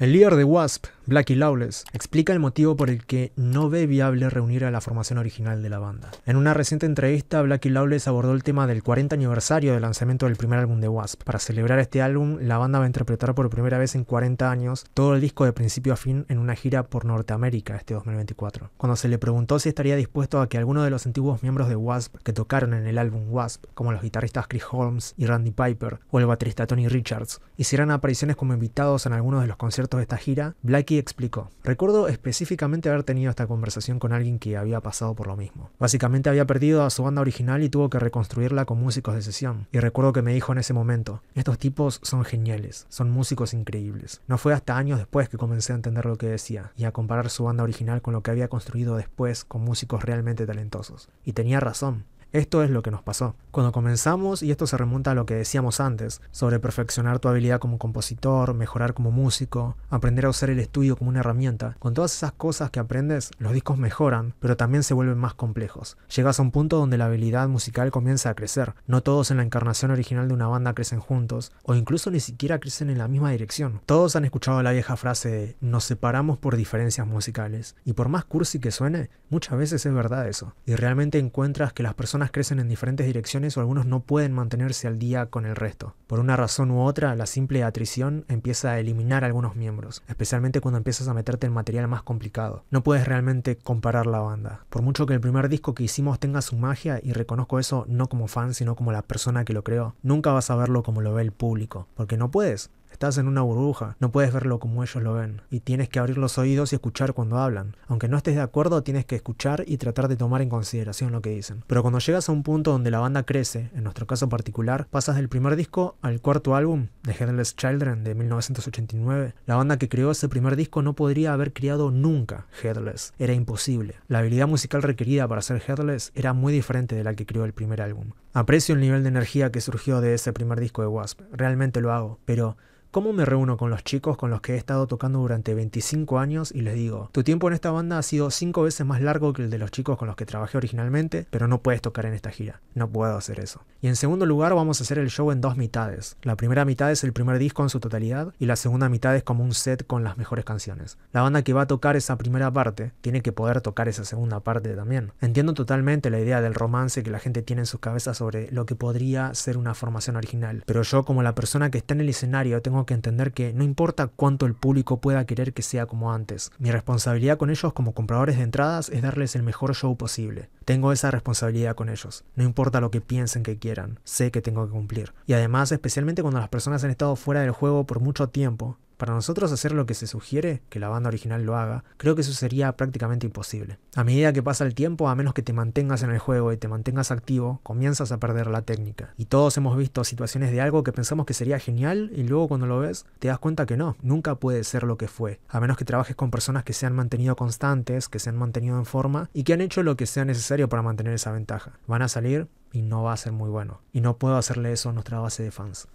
El líder de Wasp, Blackie Lawless explica el motivo por el que no ve viable reunir a la formación original de la banda. En una reciente entrevista, Blackie Lawless abordó el tema del 40 aniversario del lanzamiento del primer álbum de Wasp. Para celebrar este álbum, la banda va a interpretar por primera vez en 40 años todo el disco de principio a fin en una gira por Norteamérica este 2024. Cuando se le preguntó si estaría dispuesto a que alguno de los antiguos miembros de Wasp que tocaron en el álbum Wasp, como los guitarristas Chris Holmes y Randy Piper, o el baterista Tony Richards, hicieran apariciones como invitados en algunos de los conciertos de esta gira, Blackie explicó, recuerdo específicamente haber tenido esta conversación con alguien que había pasado por lo mismo. Básicamente había perdido a su banda original y tuvo que reconstruirla con músicos de sesión. Y recuerdo que me dijo en ese momento, estos tipos son geniales, son músicos increíbles. No fue hasta años después que comencé a entender lo que decía y a comparar su banda original con lo que había construido después con músicos realmente talentosos. Y tenía razón, esto es lo que nos pasó. Cuando comenzamos, y esto se remonta a lo que decíamos antes, sobre perfeccionar tu habilidad como compositor, mejorar como músico, aprender a usar el estudio como una herramienta, con todas esas cosas que aprendes, los discos mejoran, pero también se vuelven más complejos. Llegas a un punto donde la habilidad musical comienza a crecer. No todos en la encarnación original de una banda crecen juntos, o incluso ni siquiera crecen en la misma dirección. Todos han escuchado la vieja frase de nos separamos por diferencias musicales, y por más cursi que suene, muchas veces es verdad eso, y realmente encuentras que las personas crecen en diferentes direcciones o algunos no pueden mantenerse al día con el resto. Por una razón u otra, la simple atrición empieza a eliminar algunos miembros, especialmente cuando empiezas a meterte en material más complicado. No puedes realmente comparar la banda. Por mucho que el primer disco que hicimos tenga su magia, y reconozco eso no como fan, sino como la persona que lo creó, nunca vas a verlo como lo ve el público, porque no puedes. Estás en una burbuja, no puedes verlo como ellos lo ven, y tienes que abrir los oídos y escuchar cuando hablan. Aunque no estés de acuerdo, tienes que escuchar y tratar de tomar en consideración lo que dicen. Pero cuando llegas a un punto donde la banda crece, en nuestro caso particular, pasas del primer disco al cuarto álbum, The Headless Children, de 1989. La banda que creó ese primer disco no podría haber creado nunca Headless, era imposible. La habilidad musical requerida para ser Headless era muy diferente de la que creó el primer álbum. Aprecio el nivel de energía que surgió de ese primer disco de Wasp, realmente lo hago, pero ¿Cómo me reúno con los chicos con los que he estado tocando durante 25 años y les digo, tu tiempo en esta banda ha sido 5 veces más largo que el de los chicos con los que trabajé originalmente, pero no puedes tocar en esta gira? No puedo hacer eso. Y en segundo lugar vamos a hacer el show en dos mitades. La primera mitad es el primer disco en su totalidad y la segunda mitad es como un set con las mejores canciones. La banda que va a tocar esa primera parte tiene que poder tocar esa segunda parte también. Entiendo totalmente la idea del romance que la gente tiene en sus cabezas sobre lo que podría ser una formación original, pero yo como la persona que está en el escenario tengo que entender que no importa cuánto el público pueda querer que sea como antes, mi responsabilidad con ellos como compradores de entradas es darles el mejor show posible. Tengo esa responsabilidad con ellos, no importa lo que piensen que quieran, sé que tengo que cumplir. Y además, especialmente cuando las personas han estado fuera del juego por mucho tiempo, para nosotros hacer lo que se sugiere que la banda original lo haga, creo que eso sería prácticamente imposible. A medida que pasa el tiempo, a menos que te mantengas en el juego y te mantengas activo, comienzas a perder la técnica. Y todos hemos visto situaciones de algo que pensamos que sería genial y luego cuando lo ves te das cuenta que no, nunca puede ser lo que fue. A menos que trabajes con personas que se han mantenido constantes, que se han mantenido en forma y que han hecho lo que sea necesario para mantener esa ventaja. Van a salir y no va a ser muy bueno. Y no puedo hacerle eso a nuestra base de fans.